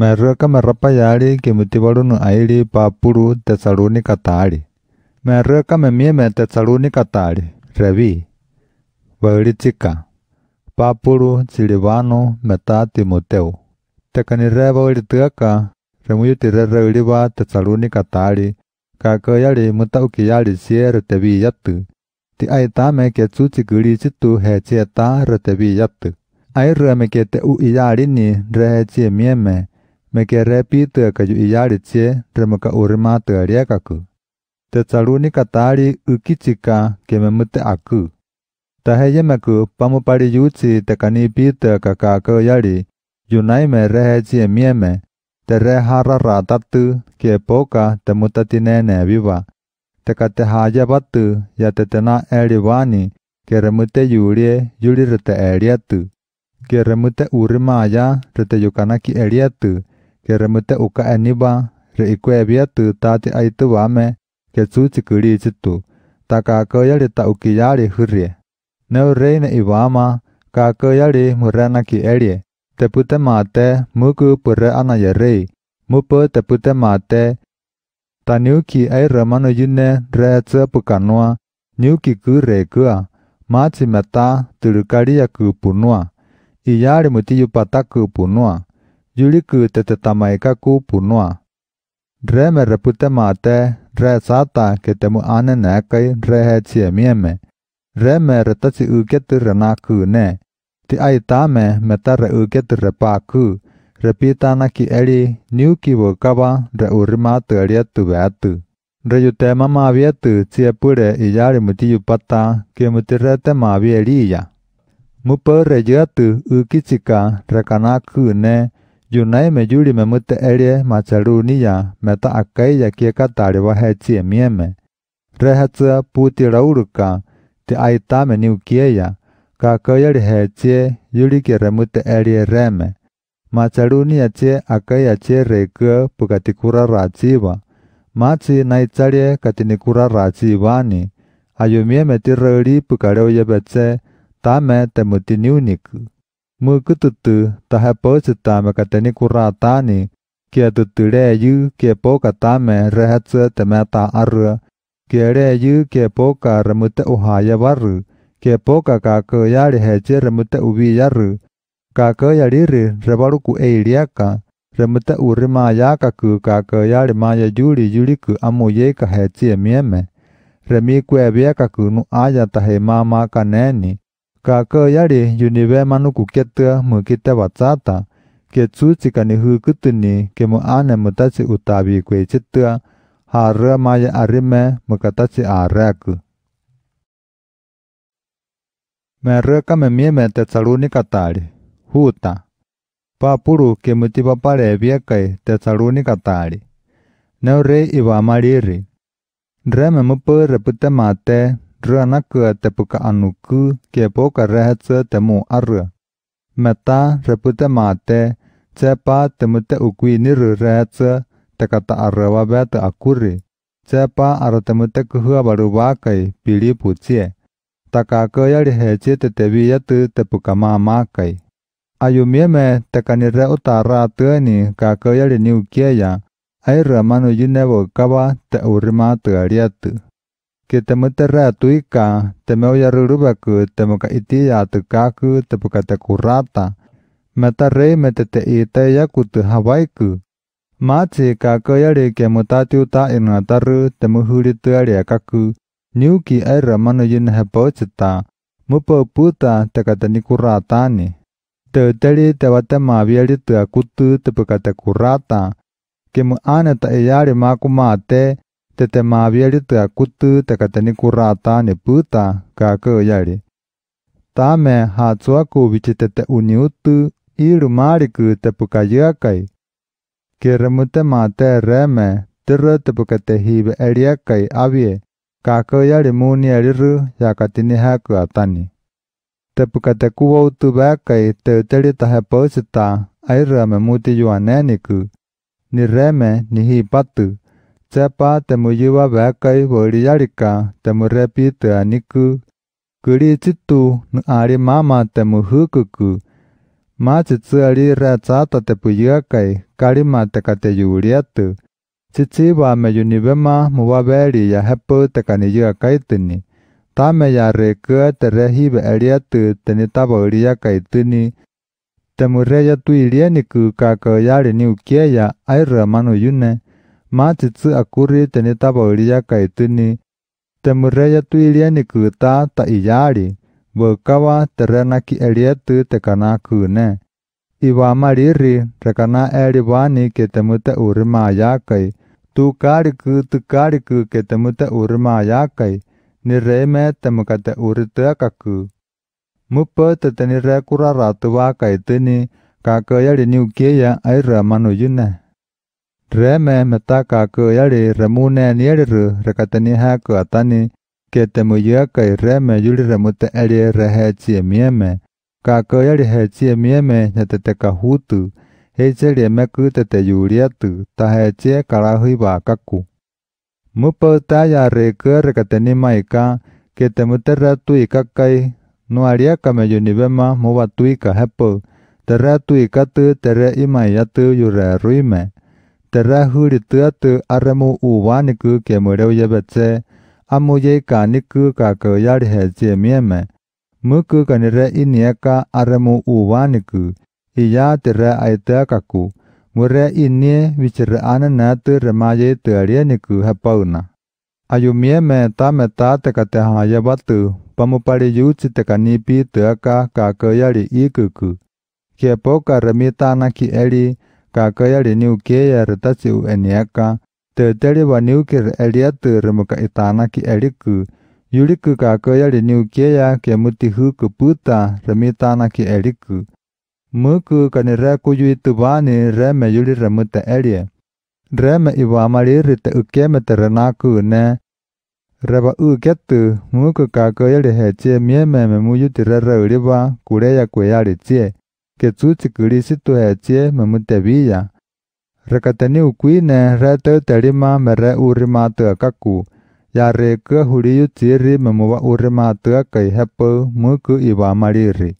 merreka merrapa yaali kimutivalunu aili papulu tesalunika taali merreka memieme tesalunika taali revi vailitsika papulu silivanu meta timoteu tekanire vailitiaka remuyutirere iliva tesalunika taali kakayali mutauki siere teviyattu ti aita me ke tsu tsikili tsitu he chieta re teviyattu ai re me ke te u iyalini re he chie mieme Mekere pite ke ju iyari tse tremeka urima te riekaku. Te tsaruni katari ukichika ke memute aku. Taheye meku pamupari yuchi te kani pite ke kaka yari yunai me rehe chie mieme te rehara ratatu ke poka te mutatinene viva. Te kate haya batu ya te tena eriwani ke remute yurie yuri rete eriatu. Ke remute urimaya rete yukanaki eriatu. ke remete uka eniba re ikue bia tu ta ti ai tu wa me ke chu chi kuri ta ka ko ya ta uki yali le hurri ne re ne iwa ma ka ko ya ki eri te pute mate mu ku pura ana ya re mu po te pute mate ta niu ai ramano june re tsa pukanwa niu ki ku re kua ma chi mata tu kari ya ku punwa iyari muti yu pata ku punwa Juliku tetetamai kaku punua. Dre me repute mate, dre sata ketemu ane nekai dre he cie mieme. Dre me retatsi uketu renaku ne. Ti aitame meta re uketu repaku. Repitana ki eli niu ki wokaba dre urima terietu vetu. Dre yute mama vietu cie pure iyari muti yupata ke muti rete ma vieliya. Mupa reyetu ukichika rekanaku ne. junai me yuri me mute erie macharuni ya meta akai ya kia katari wa hechi mieme rehatsa puti raurka te aita me niu kia ka kaya hechi yuri ke remute erie reme macharuni ya che akai ya che reka pukatikura rachiwa machi naichare katinikura rachiwani ayumie me tirari pukareo yebeche tame temutiniuniku mykkytytty tahe poistetaan kateni kuraataani, kia tytty reijy, kia poka tame rehatsö temata arra, kia reijy, kia poka remyte uhaja varru, kia poka kakö jari heje remyte uvi jarru, kakö jariri revaruku eiliaka, remyte uri maajakaky kakö jari maaja juli juliky amujeika heje mieme, remi kueviakaky nu aja tahe maamaa kaneeni, ca kaka yari univers manu kuketua mukite watsata ke tsu tsika ni hu kutuni ke mu ane mutaci utabi kwe citua hara maya arime mukataci areku. Mereka mie te saluni katari, huta. Papuru ke mutipa pare viekai te saluni katari. Neurei iwa mariri. Reme mupere pute mate rana ke te puka anu ku ke po ka rehatse te mu ar. Meta repute mate, ce pa te mute ukui ni ru rehatse te kata arwa be te akuri. Ce pa ara te mute kuhua baru ba kai pili pucie. Takaka ya riheche te tebi ya tu te puka mama kai. Ayumieme te kanire utara tuani kakaya riniukia ya. Ai ramanu yunevo kaba te urima tuariatu. que temo temu ika, ya temo yarurubaku, temu ka itiya tukaku, tepu kata kurata Mata re mete te ite ya kutu hawaiku. Machi ka koyari ke mutati uta inataru, temo huri tuari akaku. Nyuki era manujin hepo cita, mupo puta tekata nikuratani. Teuteli tewatema viali kutu tepo ka kurata, Kemu ane ta iyari maku mate, tete maavieli tea kutu teka teni kurata ne puta ka köyäli. Tame hatsua kuvichi tete uniutu ilu maariku te pukayakai. Kiremute mate reme tirö te pukate hive eliakai avie ka köyäli muuni eliru yakatini häkyatani. Te pukate kuvoutu väkai teyteli tahe pöysita airame muuti juaneniku. Ni reme ni hipatu. t e p a temuyuwa bekai boriyarika temurepi teaniku. Kuri citu ari mama temuhukuku. Ma citu s ari racata tepuyakai karima tekateyuriatu. Cici wa meyunibema muwaberi ya hepu tekaniyakaitini. Tame ya reka terehibe eriatu tenitaboriyakaitini. Temureya tuilieniku kakayari niukeya aira manuyune. matitsi akuri tenita pauriya kaitini, temureya tuilia nikuta ta iyari, wekawa terenaki elietu tekana kune. Iwa mariri rekana eliwani ketemute urima yakai, tukariku tukariku ketemute urima yakai, nireme temukate uritekakku. Mupa tetenire kuraratuwa kaitini, kakayali niukeya aira manuyune. reme metaka ku yari remune nieru rekatani ha ku atani ke temuya kai reme yuri remute eri rehe chie mieme ka ku yari he chie mieme netete kahutu he cheri me ku tete yuriatu ta he chie karahui ba kaku mupo ta ya re ku rekatani maika ke temute ratu ikakai nuaria kame yunibema mubatui ka hepo Tere tu ikatu tere imayatu yure ruime. terahuri teatu aramu uwaniku ke mureu yebetse amu ye kaniku ka koyar he jemieme muku kanire inieka aramu uwaniku iya tera aita kaku mure inie vichira anana te ramaye tearieniku hapauna ayumieme tameta tekateha yabatu pamupariyu tekanipi teaka ka koyari ikuku kepo karamita na ki eri kakaya li niu ke ya rta si u eniaka te tele wa niu ke elia te remu ka itana ki eliku yuliku kakaya li niu ke ya ke mutihu ku puta remitana ki eliku muku kanira kuyu itubani reme yuli remuta elie reme iwamali rite ukeme terenaku ne reba uketu muku kakaya li heche mieme me muyu tirere uliba kureya kuyali tie ke tsu tsikiri situație memute via. Rekatani ukuine rete terima mere urimate kaku. Yare ke huriyu tsiri memuwa urimate kai hepe muku iwa mariri.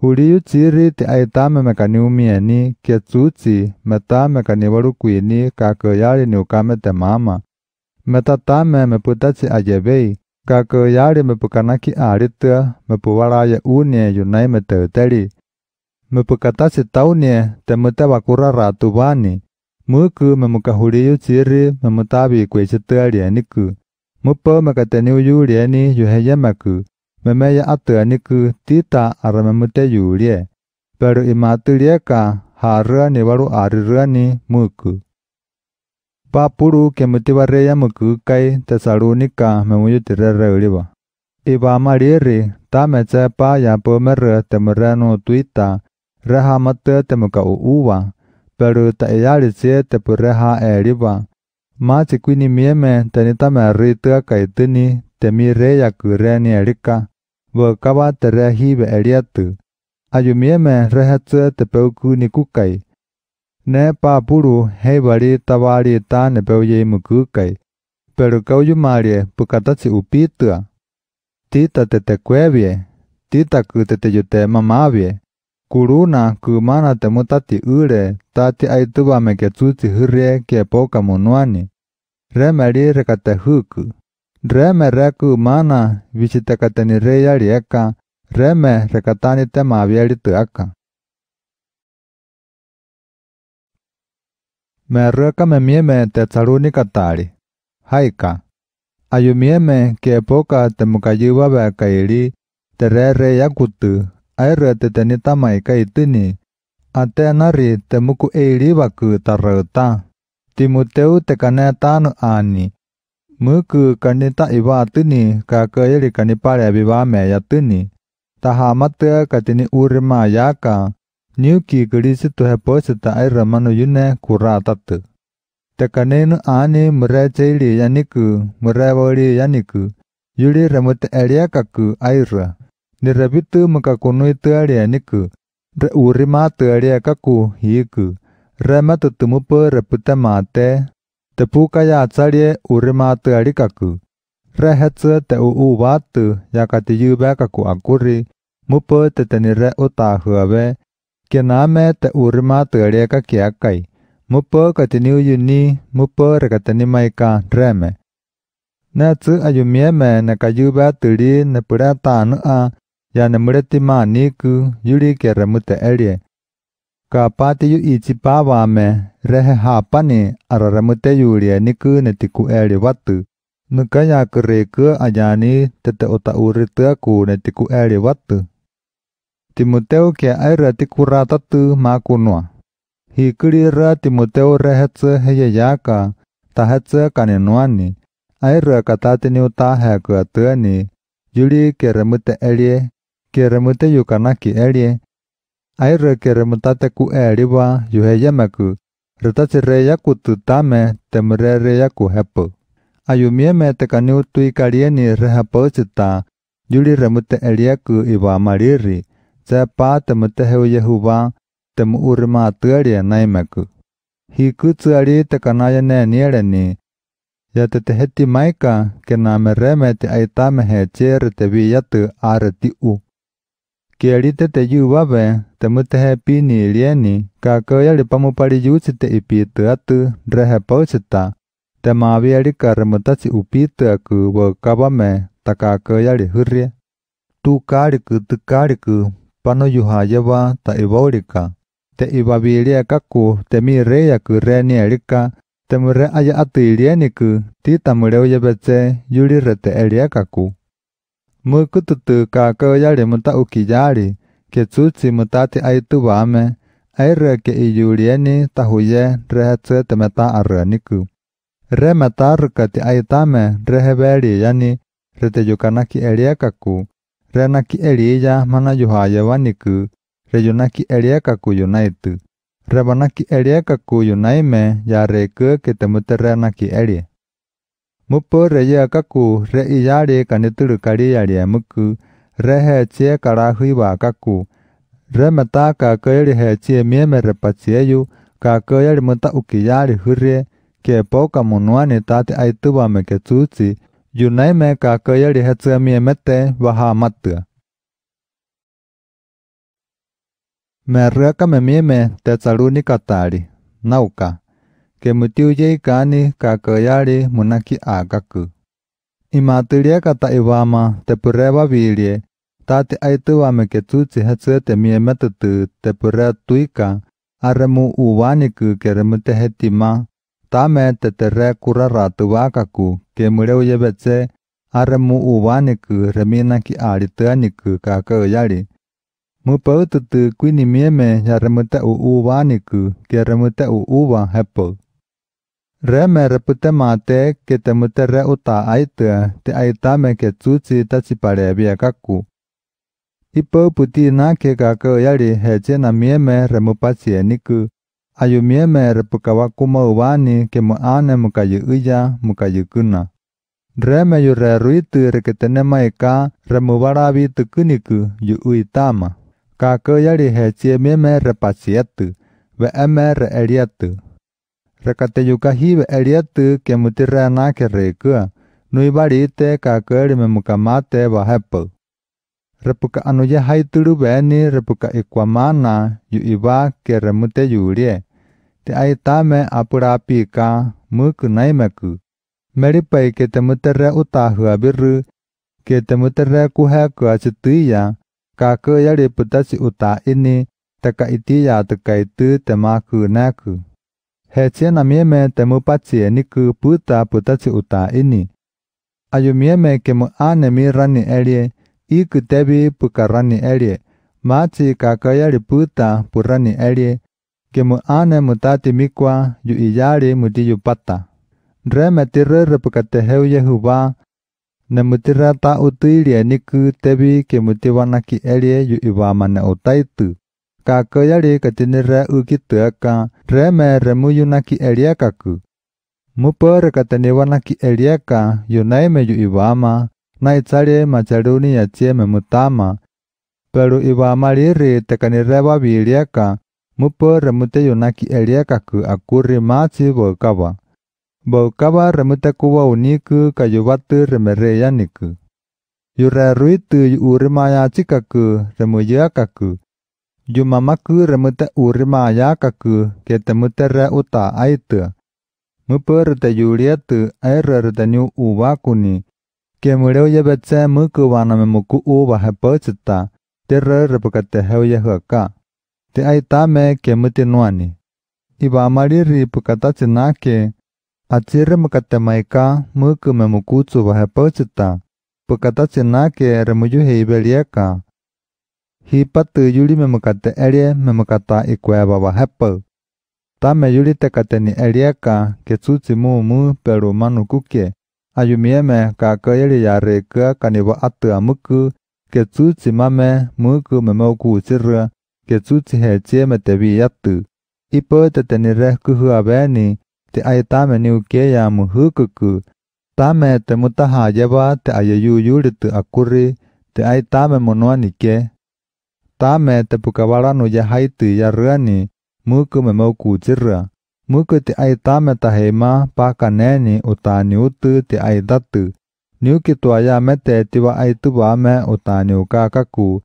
Huriyu tsiri ti aita me mekani ni ke ma ma ma ta ta ka ka ka ni ni ni kui ya tsutsi meta mekani warukuini kake yari niukame te mama. Meta tame meputaci ajevei. Kake yari mepukanaki arita mepuwaraye unie yunai meteuteri. me pekata se taunye te mete wakura ratu bani. Muku me muka huriyu ciri me mutabi kwe cita lianiku. Mupo me kata ni uyu liani yuhaya maku. Me me ya atu aniku tita ara me mute yu liya. Baru imatu liya ka hara ni waru arira ni muku. Papuru ke mute wareya muku kai te saruni ka me muyu tirara uliwa. Iba amariri ta meca pa ya pomer temurano tuita. reha mate te muka uuwa, peru ta iyari cie te pu reha eriwa. Ma chikwini mieme te ni tame ritua kaitini te mi reya kyre ni erika, vokava te rehi ve eriatu. Ayumieme rehe cie te peuku ni kukai. Ne papuru hei vari tavari ta ne peuye mukukai. Peru kauyumarie pukatachi upitua. Tita te te kuevie, tita ku te te yute mamavie. Kuruna kumana temutati tati aituba meketsuti hire kepoka monuani. Remeli Reme reku mana vichitekatenireya lieka. Reme rekatani temavieli tyaka. Merreka memieme tetsalunikatari. Haika. Ayumieme kepoka temukayiwa bakaili terere aira tetani tamaika itini. Atenari temuku eiribaku tarreuta. Timoteu tekane tanu ani. Muku kanita iba atini kakayeri kanipare abibame yatini. Tahamate katini urima yaka. Nyuki kirisitu heposita aira manu yune kuratatu. Tekaneenu ani murecheili yaniku, murevoli yaniku. Yuli remute eliakaku aira. ni rapi tu makakunu ituaria niku ra uri ma tuaria kaku hiku rama tutumupu raputa mate tepuka ya atsarie uri ma tuari kaku ra hetsa te u u watu ya katiyuba kaku akuri mupu te tenire utahuabe kename te uri ma tuaria kakiakai mupu katiniu yuni mupu rakatanimaika reme na tsu ayumieme na kayuba turi na pura tanu a yaa nemületimaa niiki yulii keremite'elie kapa tiyu'ichipaavaame rejehaapani araremiteyuulie nici netiku'eeliwatɨ nükayaakureküa ayaani tete'uta'uuritiakuu netiku'eeliwatɨ timoteuke airüa tikuraatatɨ maakunua jiikülirüa timoteu rejetsüa jeyeyaaka tajetsiacanenuani airüa katatiniutaajeeküatüani yulii keremite'elie keremuta yukanaki elie. Aire keremutate ku eliwa yuheyemaku, retatsireya ku tutame temurereya ku hepu. Ayumieme tekaniu tuikalieni rehapotsita, yuli remute eliaku iwa mariri, tsepa heu yehuwa temu urima atuelie naimeku. Hiku tsuari tekanaya ne nieleni, ja te heti maika, kenaamme remeti aitaamme he tjeeri te viijatu aareti u. kielitete yuuwawe temutehepiini ilieni kaköyeli pamupaliyutsite ipiiteatü drehepoutsita temawielika remutaci upiiteakä weukawame takaköyeli hyrrie tuukaalikä tykaalikä panojuhayewa ta iwolika te iwawiiliekaku temiireiyakä reenielika temure aja atilienikä tiitamuleuyevetze yulirete eliekaku mukututu kako yari muta ukijari ke tsuci mutati aitu wame aire ke iyulieni tahuye rehatse temeta areniku re mata rukati aitame reheberi yani retejukanaki eliakaku renaki ya, e e ya mana yuhayewaniku reyunaki eliakaku yunaitu rebanaki eliakaku yunaime yareke ketemuterenaki elia. muppore ye kaku re iyare kanituru kariyare muku rehe che karahui wa kaku remata ka koyri he che miemere pacheyu ka koyri muta ukiyari hurre ke poka munuane tate aituba me ke tsuchi yunai me ka koyri he che miemete waha matta merreka me mieme tetsaluni katari nauka ke mutiu kemutilyeikani kakoyali munaki te te ta akakú imatɨliákata iwáma tepyrévavilie táti aitɨvame ketsuutsi hetsýetemieme tyty tepyre tuika aremu uwániky keremy tehetima táme tetere kuraraatɨvákaku kemureuyevetse aremu uwániky remínaki alitýániky kakaýali mype'ýtyty kuinimieme yaremyte'u'úvániky keremyte'u'úva hepe re mere pute mate ke te mute re uta aite te aita me ke tsuci ta ci pare bia kaku. Ipo puti na ke kako yari ce na mie me re e niku. Ayu mie me re pukawa uva ni ke mu ane mukayu uya mukayu kuna. Re me yu re ruitu re ke tene maika re mubarabi tukuniku yu uitama. Kako yari ce mie me re tu Ve eme re tu Rekate yuka hibe eliatu ke mutira na ke rekua. Nui ka kakeri me mukamate hepe. Repuka anuja haituru beni repuka ikwamana yu iba ke remute yurie. Te aitame apurapi ka muk Meri Meripai ke temutere utahua biru. Ke temutere tuya. acituya. Kakeri reputasi uta ini. Teka itiya teka itu temaku naku. hetia na mieme temu patsie ni ku puta putati uta ini. Ayu mieme kemu ane mi rani elie, iku tebi pukarani elie, machi kakayali puta purani elie, kemu ane mutati mikwa yu iyali mutiyu pata. Reme tirere pukateheu Yehuba, na mutira ta utilie niku tebi kemutiwanaki elie yu iwamana utaitu. că că că le te-a te cu, păr kakayali katinira ukituaka remere muyunaki eliakaku mupore kataniwanaki eliaka yunaimeyu iwama naitsali machaluni yachieme mutama pelu iwama liri tekanirewa biliaka mupore muteyunaki eliakaku akuri machi volkava volkava remutekuwa uniku kayuvatu remereyaniku yureruitu yuurimaya chikaku cu. kaku Ke uta te te kuni. ยูมามักือระมุตะอุริมายาคกือเกตมุตะระอุตาไอเตมุเปอร์ตะยูเลียตุไอรรตะนิวอุวาคุนิเกมุเรยะบัตซะมุกวานะเมมุกุโอวะฮะปอจิตาเตรระปะกะตะเฮวยะฮะกะเตไอตาเมเกมุตินวานิอิบามารีริปะกะตะจินาเกอาจิรมะกะตะไมกะมุกเมมุกุโซวะฮะปอจิตาปะกะตะจินาเกระมุยุเฮเบลียกา hiipattu yuli memekate elie memekata ikueba wahepe. Tame yuli tekateni elieka ketsutsi mumu peru manukukie. Ayumieme kakayeli yareka kaniva atu amuku ketsutsi mame muku memoku utsirra ketsutsi hetsie metevi yattu. Ipo teteni rehkuhu aveni te aitame niukeya muhukuku. Tame te mutaha jeva te ayayuyulitu akuri te me aitame ke. Tämä te pukabaranu ya haiti ya rani muku me moku chira. Muku te ai tame ta heima pa kaneni utani utu te ai datu. Niu ki tua me te tiwa ai tuwa me utani uka kaku.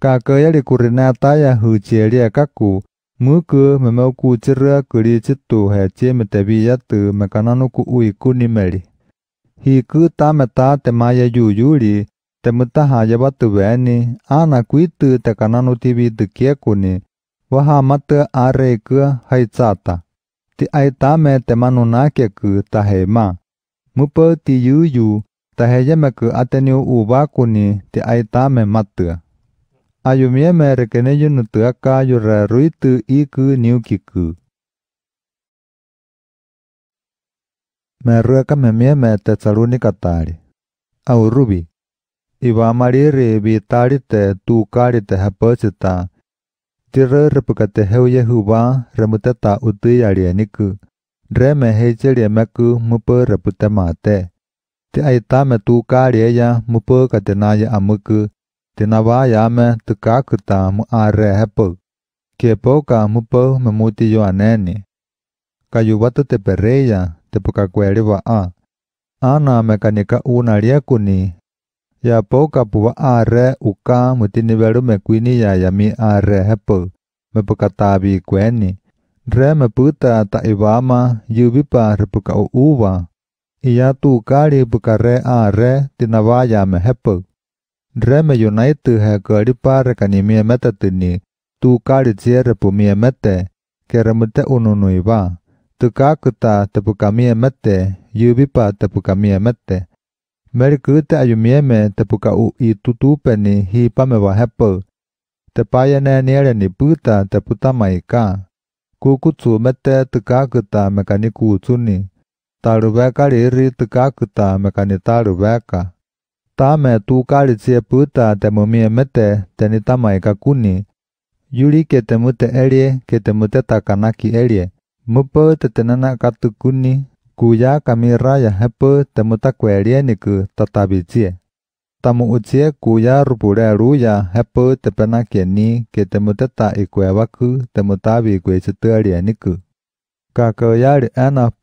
Kaka ya likurina ta ya huchie kaku. Muku me moku chira kuri chitu he chie me te biyatu me kananu ku ui kunimeli. ta te maya yu yuri. te muta ha ya batu ni ana kui tu te kanano tibi te kia kune waha mata are ke hai tata te ai ta me te manu na ke ku ta he ma mupo ti yu yu ta he ya me ku ateni u ba kune te ai ta me mata ayu me me re ke ne yu nu te ka yu ra ru i ku niu ki ku me rua ka me me me te tsaruni ka tari Ivamariri tarite tu karite hapocita. Tira repukate heuye huwa remuteta uti yarieniku. Dreme heicherie meku mupa repute mate. Te aita me tu karieya mupa katenaya amuku. Tinavaya me tukakuta mu are hepuk. Kepoka mupa memuti yo aneni. Kayubatu te pereya te pukakweriwa a. Ana mekanika una riekuni poka kapua are uka mutini nivelu me kwini ya yami are hepo me pokatabi kweni. Re me puta ta iwama yubipa repuka uwa. Iya tu kari buka re are tinawaya me hepo. Re me yunaitu he mie rekanimie metatini tu kari tia e repumie mete keremute ununuiva. Tukakuta tepukamie mete yubipa mie mete. မရကုတအယမဲမဲတပုကအိုဤတူတူပနေဟေပမဝဟပတပယနနေရနေပူတာတပုတမိုင်ကာကိုကုချုမတတကကတာမကနိကူချုနိတာရဘကရေရီတကကတာမကနိတာရဘကတာမဲတူကရစီပူတာတမမေမတတနိတမိုင်ကကုနိယူရီကေတမုတအဲရီကေတမုတတကနာကီအဲရီမပတတနနာကတုကုနိ Kuya kami ya hepe temu tak ke niku cie, Tamu ucie kuya rupure ya hepe tepena kieni ke temu teta ikwewaku temu tabi ikwe setelia niku. E Kakoya li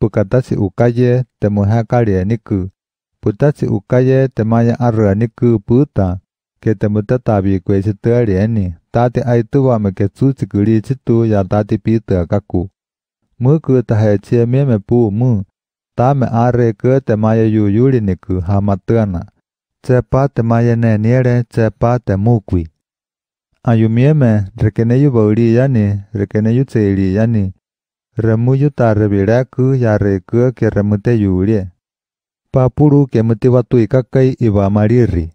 pukata si ukaye temu hakalia niku. si ukaye temaya arra niku puta ke temu tetabi ikwe setelia ni. Tati aitu wa tsu cikuli citu ya tati pita kaku. Mu ku tahe cie mie me mu. tame are că te mai iuiulini că hamatana. Ce pate mai ne neniere, ce pate mucui. Ayumieme, rekeneyu bauriyani, rekeneyu ceiliyani. Remuyu ta rebireacă, iare că că remute iulie. Papuru ke mutiwa tuikakai iba mariri.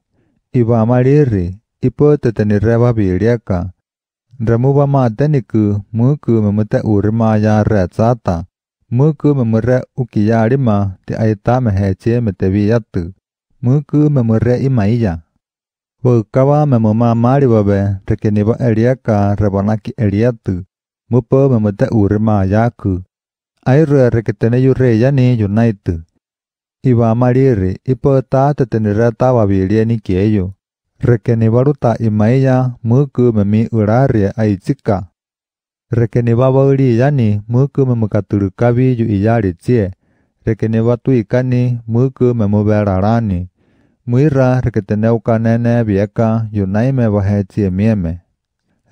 Iba mariri, ipo tetenireva biliaka. Remuva matenică, mâcă memute urma iare țata. muku memure ukiya arima te aita meheche metevi yatu. Muku memure imaiya. Wukawa memoma mari wabe tekeniba eliaka rebonaki eliatu. Mupo memete urma yaku. Aire reketene yure yani yunaitu. Iba marire ipo ta tetenera tawa bilieni kieyo. Rekenibaruta imaiya muku memi uraria aichika. Rekeneba b a u l i yani muku memukaturu kabiju iyari cie. Rekeneba tu ikani muku memuberarani. Muira reketeneuka nene bieka yunaime bahe cie mieme.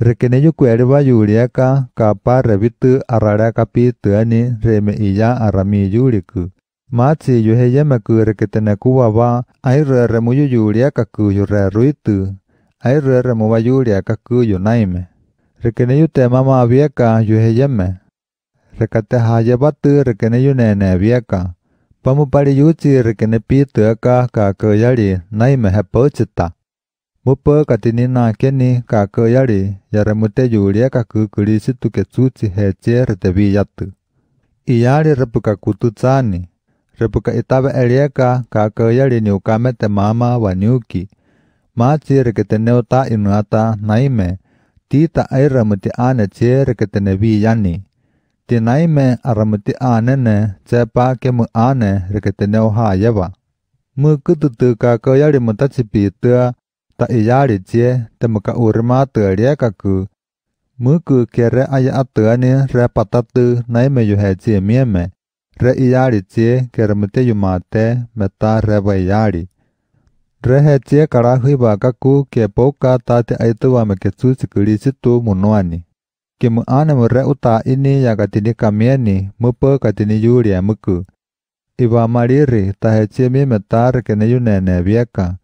Rekeneyu kuereba y u l i e k a kapa rebitu arara kapi tuani reme iya arami y u l i k u Machi yuheyeme ku reketeneku baba aire remuyu y u l i e k a ku j u r e ruitu. Aire remuba y u l i e k a ku j u n a i m e rekeneyu mama abiaka yuheyeme. Rekate hayabatu rekeneyu nene abiaka. Pamupari yuchi rekenepi tuaka kakayari naime hepochita. Mupa katinina keni kakayari yaramute yuria kakukulisi tuketsuchi heche retebiyatu. Iyari repuka kututsani. Repuka itaba elieka kakayari niukamete mama waniuki. Machi reketeneo ta inuata naime. tita airamati ane chere ketene vi yani. Tinai me aramati ane ne cepa ke mu ane reketene oha yeba. Mu tu ka ko yari mu tachipi tua ta yari cie te mu ka urma tua rieka ku. Mu ku kere aya atua ni re patatu nai me yuhe cie mieme. Re iyari cie kere mu te yumate meta re vai yari. rehe chie karahui bakaku ke poka tate aituwa me ke tsu sikuri situ munuani. Ke mu ane mu re uta ini ya katini kamieni mu pe katini yuri amuku. Iba mariri tahe chie mi meta rekene yunene bieka.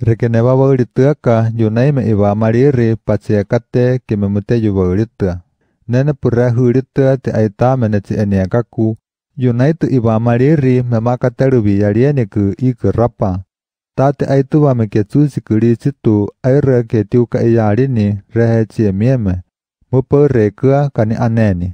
Rekene ba baulituaka yunai me iba mariri pache kate ke me mute yubaulitua. Nene pura hulitua te aita mene chie ene akaku. Yunai tu iba mariri me makate rubi yariene ku iku rapa. tate ai tuwa me ke tsu si kiri si tu ai re ke tiu ka i yari ni re he me. re kua ka ni ane ni.